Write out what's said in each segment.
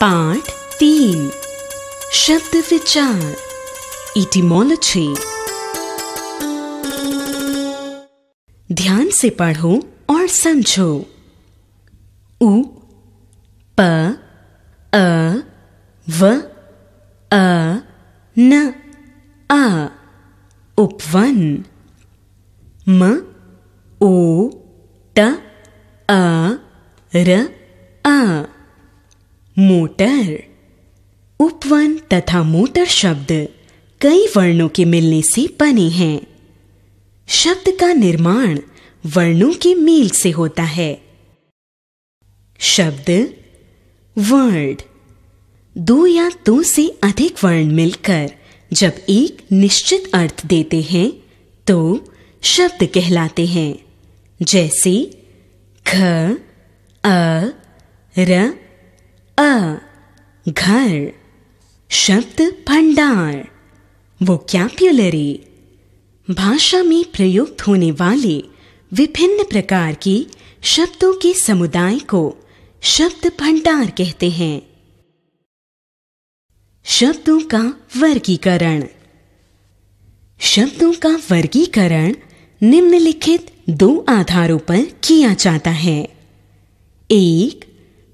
पाठ तीन शब्द विचार इटिमोलॉजी ध्यान से पढ़ो और समझो उ प अ व अ न आ उपवन म ओ ट अ र आ मोटर उपवन तथा मोटर शब्द कई वर्णों के मिलने से बने हैं शब्द का निर्माण वर्णों के मेल से होता है शब्द वर्ड दो या दो से अधिक वर्ण मिलकर जब एक निश्चित अर्थ देते हैं तो शब्द कहलाते हैं जैसे घ अ र अ घर शब्द भंडार वो कैप्युलरी भाषा में प्रयुक्त होने वाले विभिन्न प्रकार के शब्दों के समुदाय को शब्द भंडार कहते हैं शब्दों का वर्गीकरण शब्दों का वर्गीकरण निम्नलिखित दो आधारों पर किया जाता है एक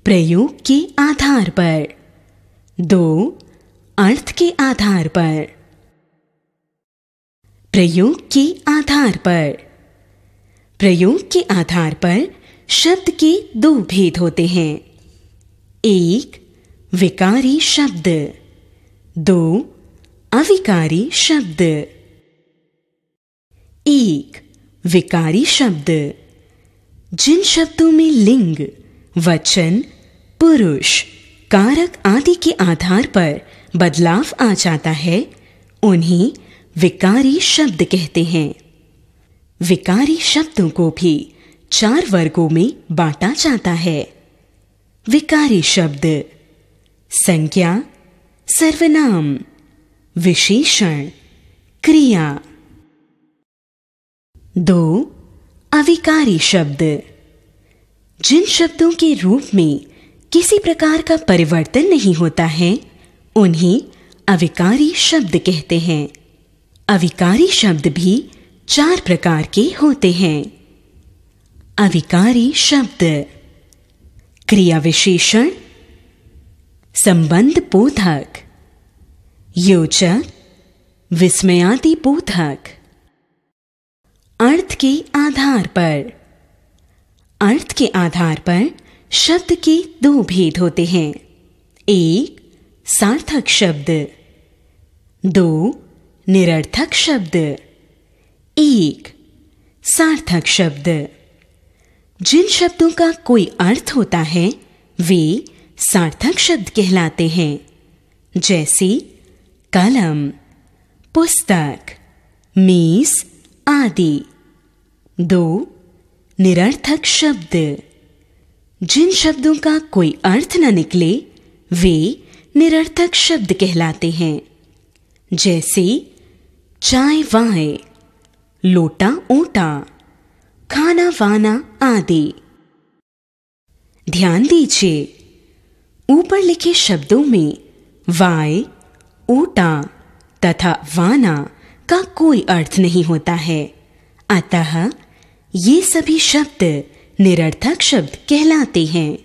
प्रयोग के आधार पर दो अर्थ के आधार पर प्रयोग के आधार पर प्रयोग के आधार पर शब्द के दो भेद होते हैं एक विकारी शब्द दो अविकारी शब्द एक विकारी शब्द जिन शब्दों में लिंग वचन पुरुष कारक आदि के आधार पर बदलाव आ जाता है उन्हें विकारी शब्द कहते हैं विकारी शब्दों को भी चार वर्गों में बांटा जाता है विकारी शब्द संज्ञा सर्वनाम विशेषण क्रिया दो अविकारी शब्द जिन शब्दों के रूप में किसी प्रकार का परिवर्तन नहीं होता है उन्हें अविकारी शब्द कहते हैं अविकारी शब्द भी चार प्रकार के होते हैं अविकारी शब्द क्रिया विशेषण संबंध बोधक योजक विस्मयादि बोधक अर्थ के आधार पर अर्थ के आधार पर शब्द के दो भेद होते हैं एक सार्थक शब्द दो निरर्थक शब्द एक सार्थक शब्द जिन शब्दों का कोई अर्थ होता है वे सार्थक शब्द कहलाते हैं जैसे कलम पुस्तक मीस आदि दो निरर्थक शब्द जिन शब्दों का कोई अर्थ न निकले वे निरर्थक शब्द कहलाते हैं जैसे चाय वाय लोटा ओटा खाना वाना आदि ध्यान दीजिए ऊपर लिखे शब्दों में वाय ओटा तथा वाना का कोई अर्थ नहीं होता है अतः ये सभी शब्द निरर्थक शब्द कहलाते हैं